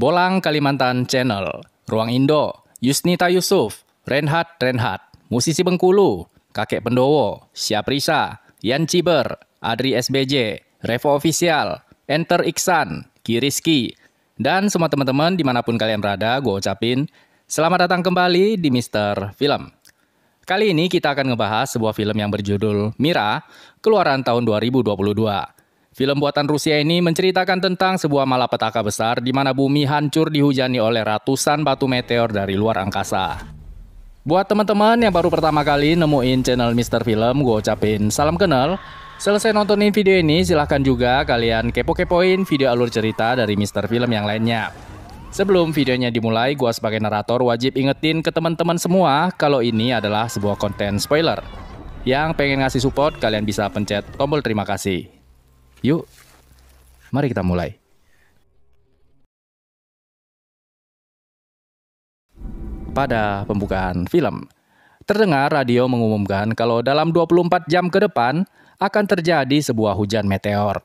Bolang Kalimantan Channel, Ruang Indo, Yusnita Yusuf, Renhat Renhat, Musisi Bengkulu, Kakek Pendowo, Syaprisa, Yan Ciber, Adri SBJ, Revo Official, Enter Iksan, Kiriski, dan semua teman-teman dimanapun kalian berada, gue ucapin selamat datang kembali di Mister Film. Kali ini kita akan ngebahas sebuah film yang berjudul Mira, keluaran tahun 2022 Film buatan Rusia ini menceritakan tentang sebuah malapetaka besar di mana bumi hancur dihujani oleh ratusan batu meteor dari luar angkasa. Buat teman-teman yang baru pertama kali nemuin channel Mister Film, gue ucapin salam kenal. Selesai nontonin video ini, silahkan juga kalian kepo-kepoin video alur cerita dari Mister Film yang lainnya. Sebelum videonya dimulai, gue sebagai narator wajib ingetin ke teman-teman semua kalau ini adalah sebuah konten spoiler. Yang pengen ngasih support, kalian bisa pencet tombol terima kasih. Yuk, mari kita mulai. Pada pembukaan film, terdengar radio mengumumkan kalau dalam 24 jam ke depan akan terjadi sebuah hujan meteor.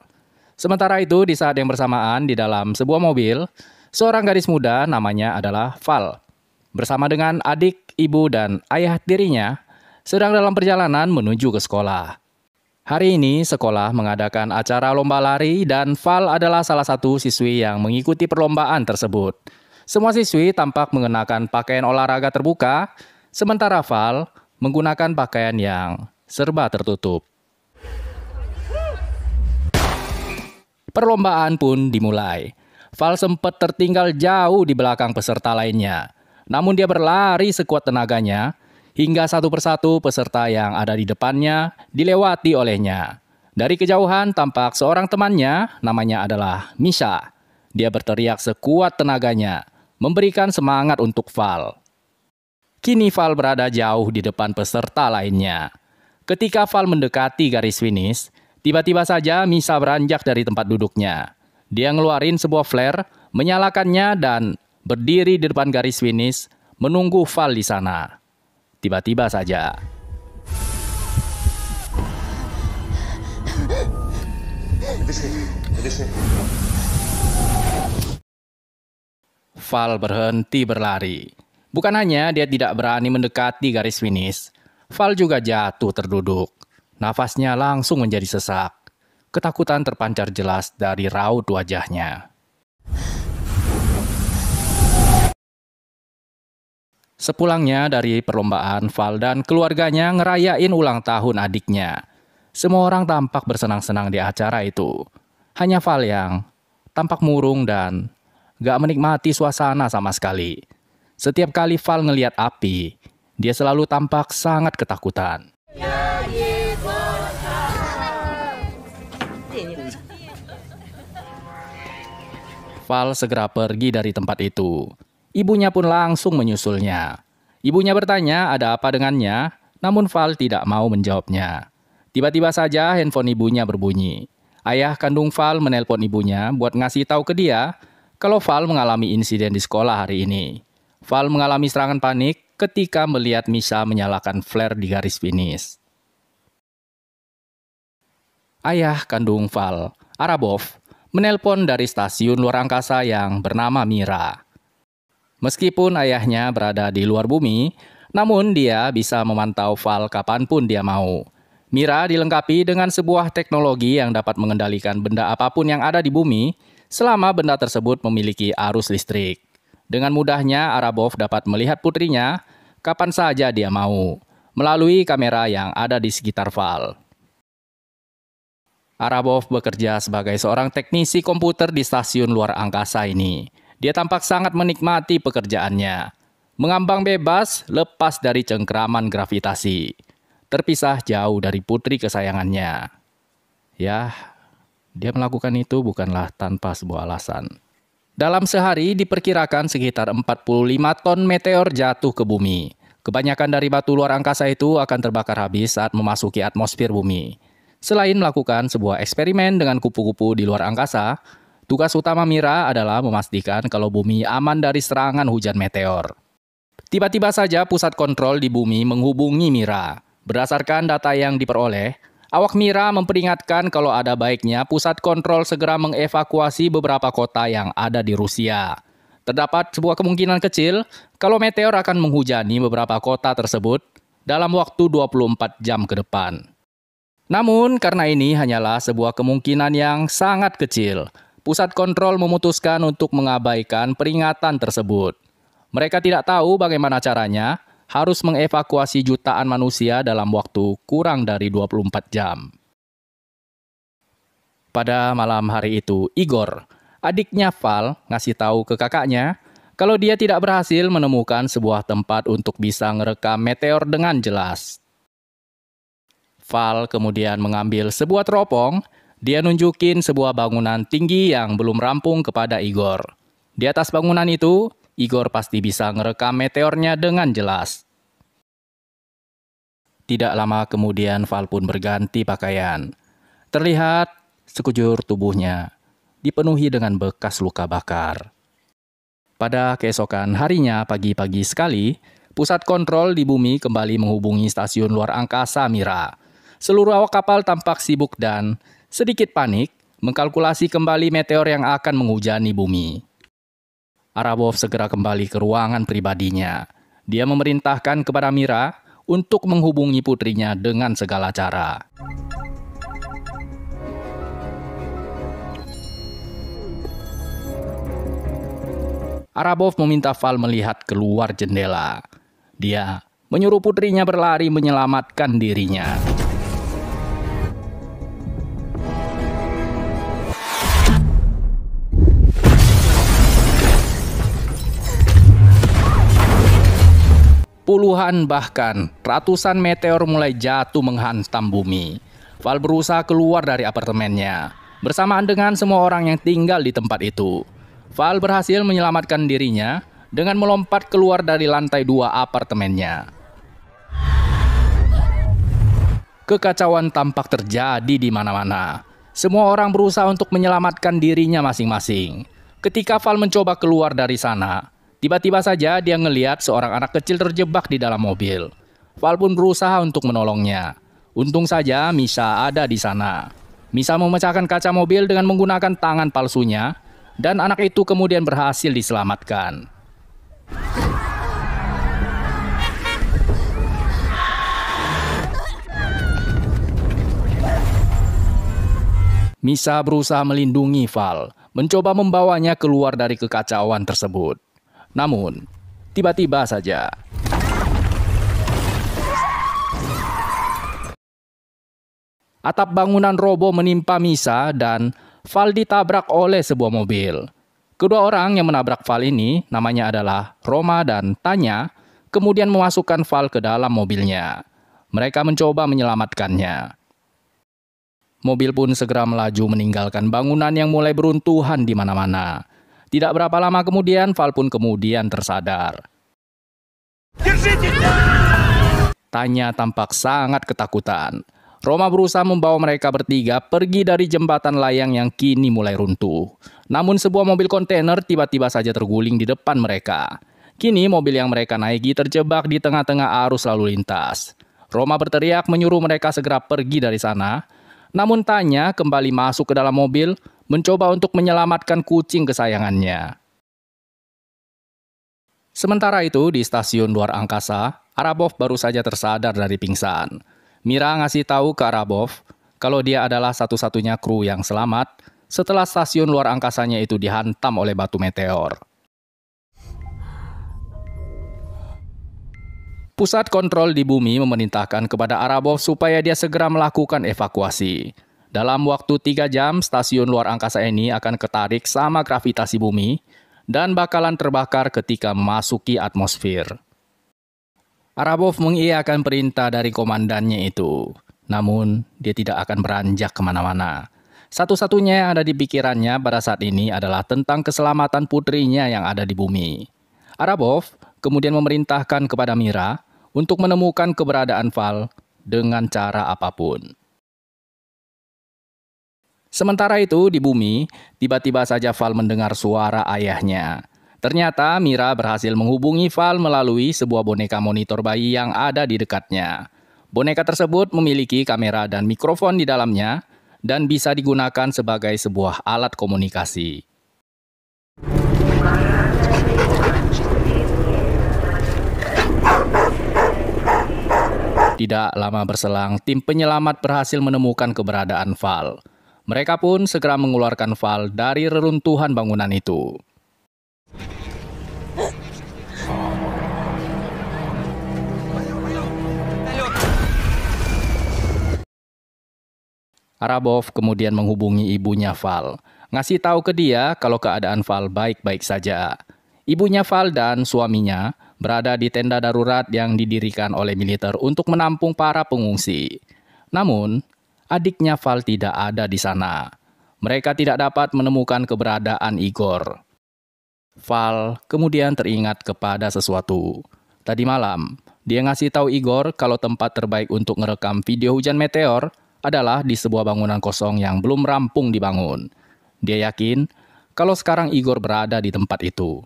Sementara itu, di saat yang bersamaan di dalam sebuah mobil, seorang gadis muda namanya adalah Val. Bersama dengan adik, ibu, dan ayah dirinya, sedang dalam perjalanan menuju ke sekolah. Hari ini sekolah mengadakan acara lomba lari dan Val adalah salah satu siswi yang mengikuti perlombaan tersebut. Semua siswi tampak mengenakan pakaian olahraga terbuka, sementara Val menggunakan pakaian yang serba tertutup. Perlombaan pun dimulai. Val sempat tertinggal jauh di belakang peserta lainnya. Namun dia berlari sekuat tenaganya hingga satu persatu peserta yang ada di depannya dilewati olehnya. Dari kejauhan tampak seorang temannya, namanya adalah Misha. Dia berteriak sekuat tenaganya, memberikan semangat untuk Val. Kini Val berada jauh di depan peserta lainnya. Ketika Val mendekati garis finish, tiba-tiba saja Misha beranjak dari tempat duduknya. Dia ngeluarin sebuah flare, menyalakannya dan berdiri di depan garis finish menunggu Val di sana tiba-tiba saja. Val berhenti berlari. Bukan hanya dia tidak berani mendekati garis finish, Val juga jatuh terduduk. Nafasnya langsung menjadi sesak. Ketakutan terpancar jelas dari raut wajahnya. Sepulangnya dari perlombaan, Val dan keluarganya ngerayain ulang tahun adiknya. Semua orang tampak bersenang-senang di acara itu. Hanya Val yang tampak murung dan gak menikmati suasana sama sekali. Setiap kali Val ngeliat api, dia selalu tampak sangat ketakutan. Val segera pergi dari tempat itu. Ibunya pun langsung menyusulnya. Ibunya bertanya ada apa dengannya, namun Val tidak mau menjawabnya. Tiba-tiba saja handphone ibunya berbunyi. Ayah kandung Val menelpon ibunya buat ngasih tahu ke dia kalau Val mengalami insiden di sekolah hari ini. Val mengalami serangan panik ketika melihat Misa menyalakan flare di garis finish. Ayah kandung Val, Arabov, menelpon dari stasiun luar angkasa yang bernama Mira. Meskipun ayahnya berada di luar bumi, namun dia bisa memantau Val kapanpun dia mau. Mira dilengkapi dengan sebuah teknologi yang dapat mengendalikan benda apapun yang ada di bumi selama benda tersebut memiliki arus listrik. Dengan mudahnya Arabov dapat melihat putrinya kapan saja dia mau melalui kamera yang ada di sekitar Val. Arabov bekerja sebagai seorang teknisi komputer di stasiun luar angkasa ini. Dia tampak sangat menikmati pekerjaannya. Mengambang bebas, lepas dari cengkeraman gravitasi. Terpisah jauh dari putri kesayangannya. Ya, dia melakukan itu bukanlah tanpa sebuah alasan. Dalam sehari diperkirakan sekitar 45 ton meteor jatuh ke bumi. Kebanyakan dari batu luar angkasa itu akan terbakar habis saat memasuki atmosfer bumi. Selain melakukan sebuah eksperimen dengan kupu-kupu di luar angkasa, Tugas utama Mira adalah memastikan kalau bumi aman dari serangan hujan meteor. Tiba-tiba saja pusat kontrol di bumi menghubungi Mira. Berdasarkan data yang diperoleh, awak Mira memperingatkan kalau ada baiknya pusat kontrol segera mengevakuasi beberapa kota yang ada di Rusia. Terdapat sebuah kemungkinan kecil kalau meteor akan menghujani beberapa kota tersebut dalam waktu 24 jam ke depan. Namun, karena ini hanyalah sebuah kemungkinan yang sangat kecil, pusat kontrol memutuskan untuk mengabaikan peringatan tersebut. Mereka tidak tahu bagaimana caranya harus mengevakuasi jutaan manusia dalam waktu kurang dari 24 jam. Pada malam hari itu, Igor, adiknya Val, ngasih tahu ke kakaknya kalau dia tidak berhasil menemukan sebuah tempat untuk bisa merekam meteor dengan jelas. Val kemudian mengambil sebuah teropong dia nunjukin sebuah bangunan tinggi yang belum rampung kepada Igor. Di atas bangunan itu, Igor pasti bisa ngerekam meteornya dengan jelas. Tidak lama kemudian Val pun berganti pakaian. Terlihat sekujur tubuhnya dipenuhi dengan bekas luka bakar. Pada keesokan harinya pagi-pagi sekali, pusat kontrol di bumi kembali menghubungi stasiun luar angkasa Mira. Seluruh awak kapal tampak sibuk dan sedikit panik mengkalkulasi kembali meteor yang akan menghujani bumi. Arabov segera kembali ke ruangan pribadinya. Dia memerintahkan kepada Mira untuk menghubungi putrinya dengan segala cara. Arabov meminta Val melihat keluar jendela. Dia menyuruh putrinya berlari menyelamatkan dirinya. Puluhan bahkan ratusan meteor mulai jatuh menghantam bumi. Val berusaha keluar dari apartemennya bersamaan dengan semua orang yang tinggal di tempat itu. Val berhasil menyelamatkan dirinya dengan melompat keluar dari lantai dua apartemennya. Kekacauan tampak terjadi di mana-mana. Semua orang berusaha untuk menyelamatkan dirinya masing-masing. Ketika Val mencoba keluar dari sana, Tiba-tiba saja dia melihat seorang anak kecil terjebak di dalam mobil. Val pun berusaha untuk menolongnya. Untung saja Misa ada di sana. Misa memecahkan kaca mobil dengan menggunakan tangan palsunya dan anak itu kemudian berhasil diselamatkan. Misa berusaha melindungi Val, mencoba membawanya keluar dari kekacauan tersebut. Namun, tiba-tiba saja atap bangunan robo menimpa Misa dan Val ditabrak oleh sebuah mobil. Kedua orang yang menabrak Val ini namanya adalah Roma dan Tanya, kemudian memasukkan Val ke dalam mobilnya. Mereka mencoba menyelamatkannya. Mobil pun segera melaju meninggalkan bangunan yang mulai beruntuhan di mana-mana. Tidak berapa lama kemudian, Val pun kemudian tersadar. Tanya tampak sangat ketakutan. Roma berusaha membawa mereka bertiga pergi dari jembatan layang yang kini mulai runtuh. Namun sebuah mobil kontainer tiba-tiba saja terguling di depan mereka. Kini mobil yang mereka naiki terjebak di tengah-tengah arus lalu lintas. Roma berteriak menyuruh mereka segera pergi dari sana. Namun Tanya kembali masuk ke dalam mobil mencoba untuk menyelamatkan kucing kesayangannya. Sementara itu, di stasiun luar angkasa, Arabov baru saja tersadar dari pingsan. Mira ngasih tahu ke Arabov kalau dia adalah satu-satunya kru yang selamat setelah stasiun luar angkasanya itu dihantam oleh batu meteor. Pusat kontrol di bumi memerintahkan kepada Arabov supaya dia segera melakukan evakuasi. Dalam waktu tiga jam, stasiun luar angkasa ini akan ketarik sama gravitasi bumi dan bakalan terbakar ketika memasuki atmosfer. Arabov mengiyakan perintah dari komandannya itu, namun dia tidak akan beranjak kemana-mana. Satu-satunya yang ada di pikirannya pada saat ini adalah tentang keselamatan putrinya yang ada di bumi. Arabov kemudian memerintahkan kepada Mira untuk menemukan keberadaan Val dengan cara apapun. Sementara itu di bumi, tiba-tiba saja Val mendengar suara ayahnya. Ternyata Mira berhasil menghubungi Val melalui sebuah boneka monitor bayi yang ada di dekatnya. Boneka tersebut memiliki kamera dan mikrofon di dalamnya dan bisa digunakan sebagai sebuah alat komunikasi. Tidak lama berselang, tim penyelamat berhasil menemukan keberadaan Val. Mereka pun segera mengeluarkan Val dari reruntuhan bangunan itu. Arabov kemudian menghubungi ibunya Val, ngasih tahu ke dia kalau keadaan Val baik-baik saja. Ibunya Val dan suaminya berada di tenda darurat yang didirikan oleh militer untuk menampung para pengungsi. Namun, adiknya Val tidak ada di sana. Mereka tidak dapat menemukan keberadaan Igor. Val kemudian teringat kepada sesuatu. Tadi malam, dia ngasih tahu Igor kalau tempat terbaik untuk merekam video hujan meteor adalah di sebuah bangunan kosong yang belum rampung dibangun. Dia yakin kalau sekarang Igor berada di tempat itu.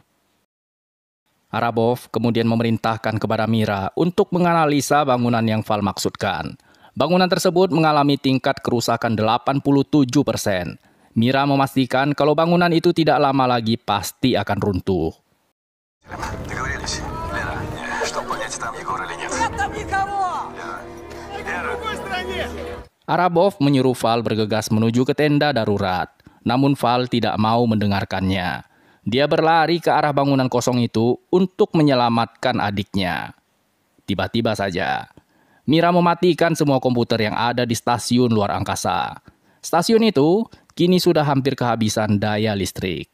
Arabov kemudian memerintahkan kepada Mira untuk menganalisa bangunan yang Val maksudkan. Bangunan tersebut mengalami tingkat kerusakan 87 persen. Mira memastikan kalau bangunan itu tidak lama lagi pasti akan runtuh. Arabov menyuruh Val bergegas menuju ke tenda darurat. Namun Val tidak mau mendengarkannya. Dia berlari ke arah bangunan kosong itu untuk menyelamatkan adiknya. Tiba-tiba saja, Mira mematikan semua komputer yang ada di stasiun luar angkasa. Stasiun itu kini sudah hampir kehabisan daya listrik.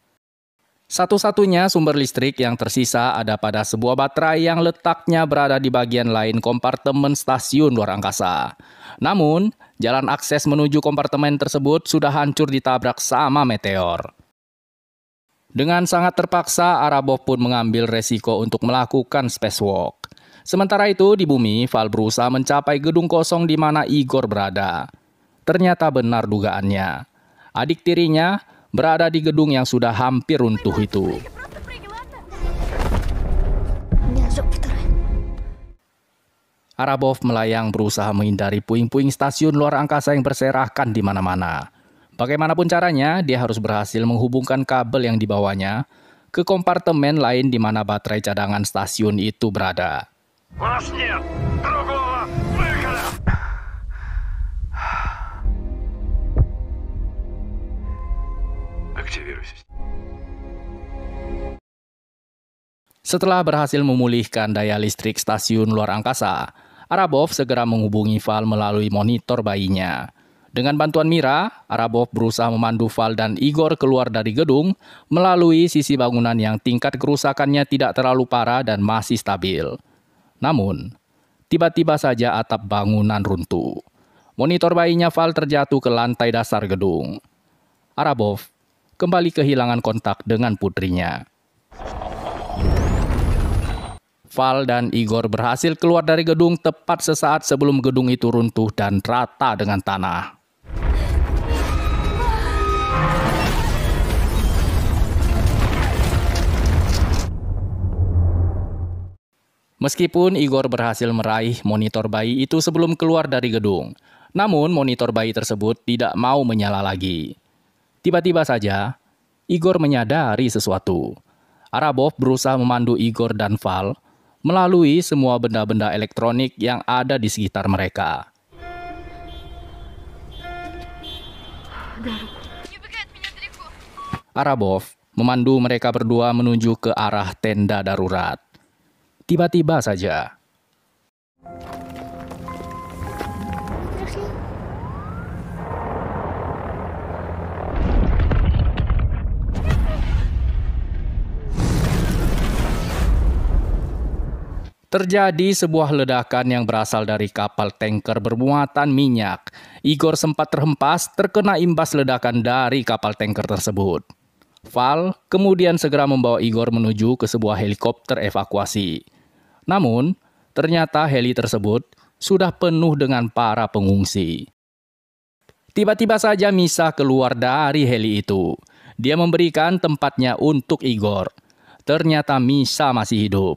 Satu-satunya sumber listrik yang tersisa ada pada sebuah baterai yang letaknya berada di bagian lain kompartemen stasiun luar angkasa. Namun, jalan akses menuju kompartemen tersebut sudah hancur ditabrak sama meteor. Dengan sangat terpaksa, Arabov pun mengambil resiko untuk melakukan spacewalk. Sementara itu, di bumi, Val berusaha mencapai gedung kosong di mana Igor berada. Ternyata benar dugaannya. Adik tirinya berada di gedung yang sudah hampir runtuh itu. Arabov melayang berusaha menghindari puing-puing stasiun luar angkasa yang berserakan di mana-mana. Bagaimanapun caranya, dia harus berhasil menghubungkan kabel yang dibawanya ke kompartemen lain di mana baterai cadangan stasiun itu berada. Setelah berhasil memulihkan daya listrik stasiun luar angkasa, Arabov segera menghubungi Val melalui monitor bayinya. Dengan bantuan Mira, Arabov berusaha memandu Val dan Igor keluar dari gedung melalui sisi bangunan yang tingkat kerusakannya tidak terlalu parah dan masih stabil. Namun, tiba-tiba saja atap bangunan runtuh. Monitor bayinya Val terjatuh ke lantai dasar gedung. Arabov kembali kehilangan kontak dengan putrinya. Val dan Igor berhasil keluar dari gedung tepat sesaat sebelum gedung itu runtuh dan rata dengan tanah. Meskipun Igor berhasil meraih monitor bayi itu sebelum keluar dari gedung, namun monitor bayi tersebut tidak mau menyala lagi. Tiba-tiba saja, Igor menyadari sesuatu. Arabov berusaha memandu Igor dan Val melalui semua benda-benda elektronik yang ada di sekitar mereka. Arabov memandu mereka berdua menuju ke arah tenda darurat tiba-tiba saja. Terjadi sebuah ledakan yang berasal dari kapal tanker bermuatan minyak. Igor sempat terhempas terkena imbas ledakan dari kapal tanker tersebut. Val kemudian segera membawa Igor menuju ke sebuah helikopter evakuasi. Namun, ternyata heli tersebut sudah penuh dengan para pengungsi. Tiba-tiba saja Misa keluar dari heli itu. Dia memberikan tempatnya untuk Igor. Ternyata Misa masih hidup.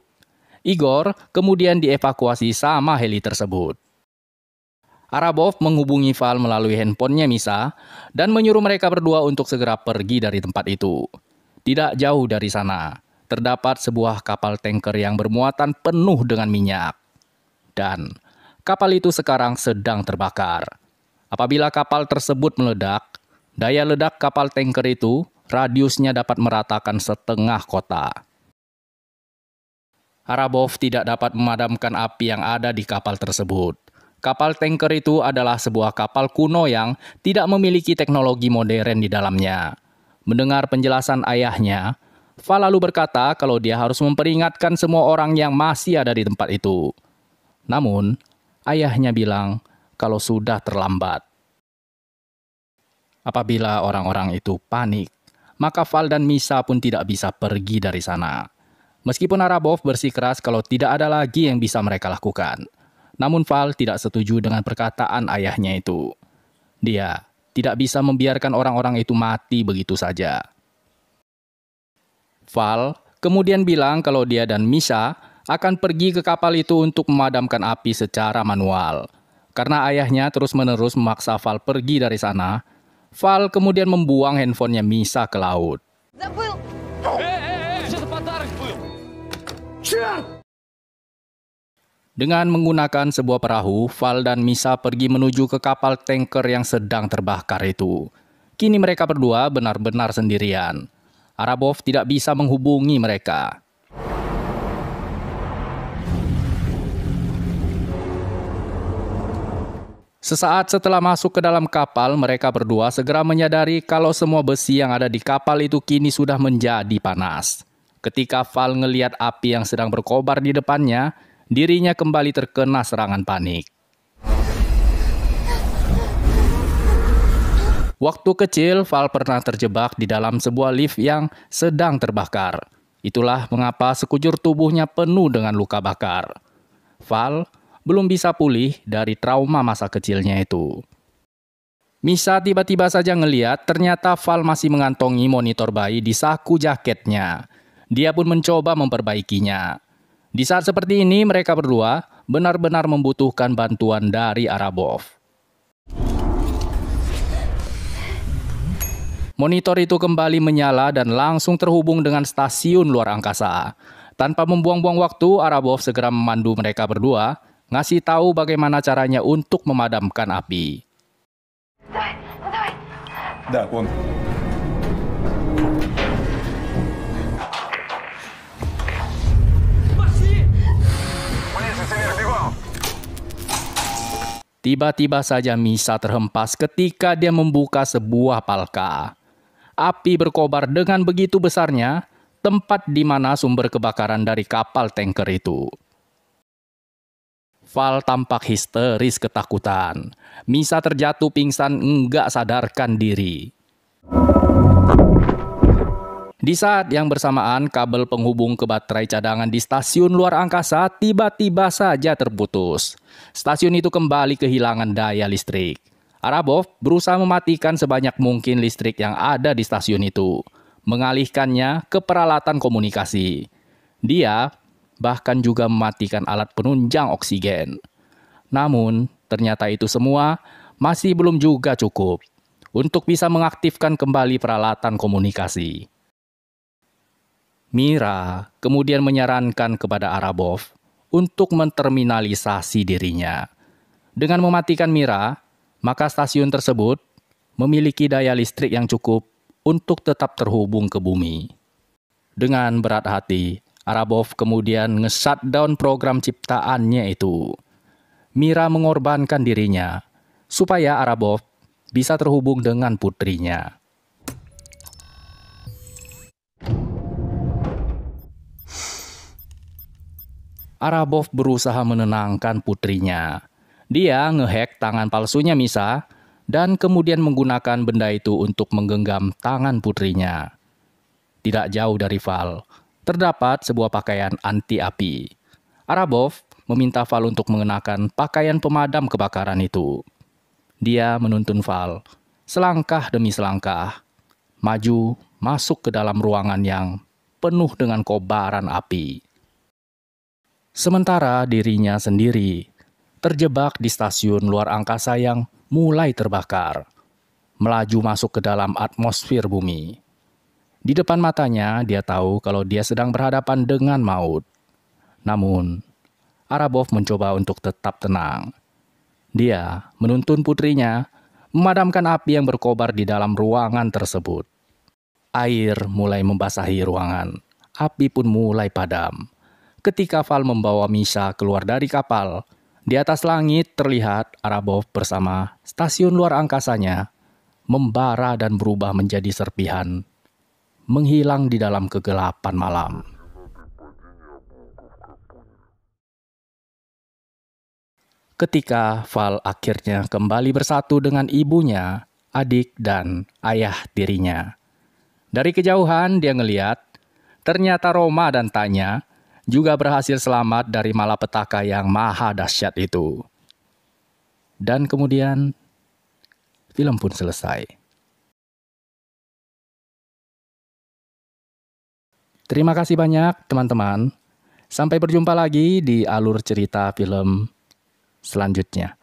Igor kemudian dievakuasi sama heli tersebut. Arabov menghubungi Val melalui handphonenya Misa dan menyuruh mereka berdua untuk segera pergi dari tempat itu. Tidak jauh dari sana, terdapat sebuah kapal tanker yang bermuatan penuh dengan minyak. Dan kapal itu sekarang sedang terbakar. Apabila kapal tersebut meledak, daya ledak kapal tanker itu radiusnya dapat meratakan setengah kota. Arabov tidak dapat memadamkan api yang ada di kapal tersebut. Kapal tanker itu adalah sebuah kapal kuno yang tidak memiliki teknologi modern di dalamnya. Mendengar penjelasan ayahnya, Fa lalu berkata kalau dia harus memperingatkan semua orang yang masih ada di tempat itu. Namun, ayahnya bilang kalau sudah terlambat. Apabila orang-orang itu panik, maka Val dan Misa pun tidak bisa pergi dari sana. Meskipun Arabov bersikeras kalau tidak ada lagi yang bisa mereka lakukan. Namun Val tidak setuju dengan perkataan ayahnya itu. Dia tidak bisa membiarkan orang-orang itu mati begitu saja. Val kemudian bilang kalau dia dan Misha akan pergi ke kapal itu untuk memadamkan api secara manual. Karena ayahnya terus-menerus memaksa Val pergi dari sana, Val kemudian membuang handphonenya Misa ke laut. Dengan menggunakan sebuah perahu, Val dan Misa pergi menuju ke kapal tanker yang sedang terbakar itu. Kini mereka berdua benar-benar sendirian. Arabov tidak bisa menghubungi mereka. Sesaat setelah masuk ke dalam kapal, mereka berdua segera menyadari kalau semua besi yang ada di kapal itu kini sudah menjadi panas. Ketika Val melihat api yang sedang berkobar di depannya, dirinya kembali terkena serangan panik. Waktu kecil, Val pernah terjebak di dalam sebuah lift yang sedang terbakar. Itulah mengapa sekujur tubuhnya penuh dengan luka bakar. Val belum bisa pulih dari trauma masa kecilnya itu. Misa tiba-tiba saja ngeliat ternyata Val masih mengantongi monitor bayi di saku jaketnya. Dia pun mencoba memperbaikinya. Di saat seperti ini mereka berdua benar-benar membutuhkan bantuan dari Arabov. Monitor itu kembali menyala dan langsung terhubung dengan stasiun luar angkasa. Tanpa membuang-buang waktu, Arabov segera memandu mereka berdua, ngasih tahu bagaimana caranya untuk memadamkan api. Tiba-tiba saja Misa terhempas ketika dia membuka sebuah palka. Api berkobar dengan begitu besarnya, tempat di mana sumber kebakaran dari kapal tanker itu. Val tampak histeris ketakutan. Misa terjatuh pingsan enggak sadarkan diri. Di saat yang bersamaan, kabel penghubung ke baterai cadangan di stasiun luar angkasa tiba-tiba saja terputus. Stasiun itu kembali kehilangan daya listrik. Arabov berusaha mematikan sebanyak mungkin listrik yang ada di stasiun itu, mengalihkannya ke peralatan komunikasi. Dia bahkan juga mematikan alat penunjang oksigen. Namun, ternyata itu semua masih belum juga cukup untuk bisa mengaktifkan kembali peralatan komunikasi. Mira kemudian menyarankan kepada Arabov untuk menterminalisasi dirinya. Dengan mematikan Mira, maka stasiun tersebut memiliki daya listrik yang cukup untuk tetap terhubung ke bumi. Dengan berat hati, Arabov kemudian nge down program ciptaannya itu. Mira mengorbankan dirinya supaya Arabov bisa terhubung dengan putrinya. Arabov berusaha menenangkan putrinya dia ngehack tangan palsunya Misa dan kemudian menggunakan benda itu untuk menggenggam tangan putrinya. Tidak jauh dari Val, terdapat sebuah pakaian anti api. Arabov meminta Val untuk mengenakan pakaian pemadam kebakaran itu. Dia menuntun Val, selangkah demi selangkah, maju masuk ke dalam ruangan yang penuh dengan kobaran api. Sementara dirinya sendiri terjebak di stasiun luar angkasa yang mulai terbakar, melaju masuk ke dalam atmosfer bumi. Di depan matanya, dia tahu kalau dia sedang berhadapan dengan maut. Namun, Arabov mencoba untuk tetap tenang. Dia menuntun putrinya memadamkan api yang berkobar di dalam ruangan tersebut. Air mulai membasahi ruangan. Api pun mulai padam. Ketika Val membawa Misha keluar dari kapal, di atas langit terlihat Arabov bersama stasiun luar angkasanya membara dan berubah menjadi serpihan, menghilang di dalam kegelapan malam. Ketika Val akhirnya kembali bersatu dengan ibunya, adik, dan ayah tirinya. Dari kejauhan dia ngeliat, ternyata Roma dan Tanya juga berhasil selamat dari malapetaka yang maha dahsyat itu. Dan kemudian, film pun selesai. Terima kasih banyak, teman-teman. Sampai berjumpa lagi di alur cerita film selanjutnya.